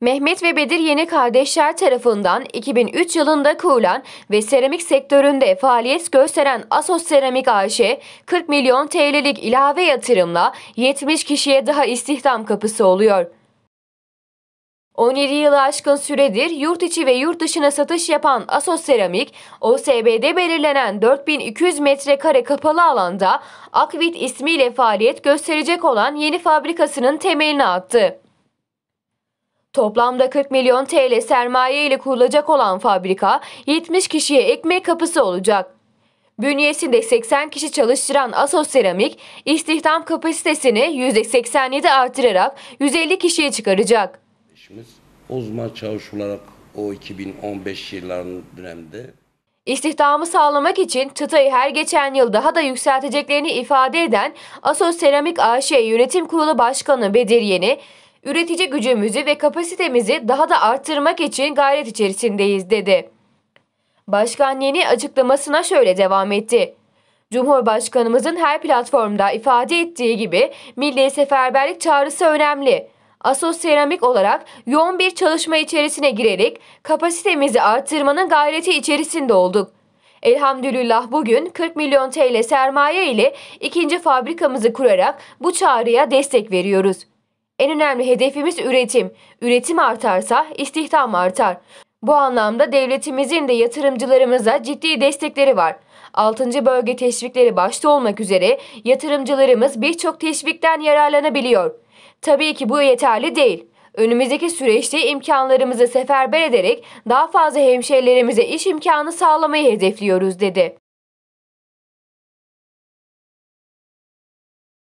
Mehmet ve Bedir Yeni kardeşler tarafından 2003 yılında kurulan ve seramik sektöründe faaliyet gösteren Asos Seramik AŞ, 40 milyon TL'lik ilave yatırımla 70 kişiye daha istihdam kapısı oluyor. 17 yılı aşkın süredir yurt içi ve yurt dışına satış yapan Asos Seramik, OSB'de belirlenen 4200 metrekare kapalı alanda Akvit ismiyle faaliyet gösterecek olan yeni fabrikasının temelini attı. Toplamda 40 milyon TL sermaye ile kurulacak olan fabrika 70 kişiye ekmek kapısı olacak. Bünyesinde 80 kişi çalıştıran Asos Seramik istihdam kapasitesini %87 artırarak 150 kişiye çıkaracak. İşimiz uzman çavuş olarak o 2015 yılların dönemde İstihdamı sağlamak için çıtayı her geçen yıl daha da yükselteceklerini ifade eden Asos Seramik AŞ Yönetim Kurulu Başkanı Bedir Yeni, üretici gücümüzü ve kapasitemizi daha da arttırmak için gayret içerisindeyiz dedi. Başkan Yeni açıklamasına şöyle devam etti. Cumhurbaşkanımızın her platformda ifade ettiği gibi milli seferberlik çağrısı önemli. Asos Seramik olarak yoğun bir çalışma içerisine girerek kapasitemizi arttırmanın gayreti içerisinde olduk. Elhamdülillah bugün 40 milyon TL sermaye ile ikinci fabrikamızı kurarak bu çağrıya destek veriyoruz. En önemli hedefimiz üretim. Üretim artarsa istihdam artar. Bu anlamda devletimizin de yatırımcılarımıza ciddi destekleri var. 6. bölge teşvikleri başta olmak üzere yatırımcılarımız birçok teşvikten yararlanabiliyor. Tabii ki bu yeterli değil. Önümüzdeki süreçte imkanlarımızı seferber ederek daha fazla hemşehrilerimize iş imkanı sağlamayı hedefliyoruz dedi.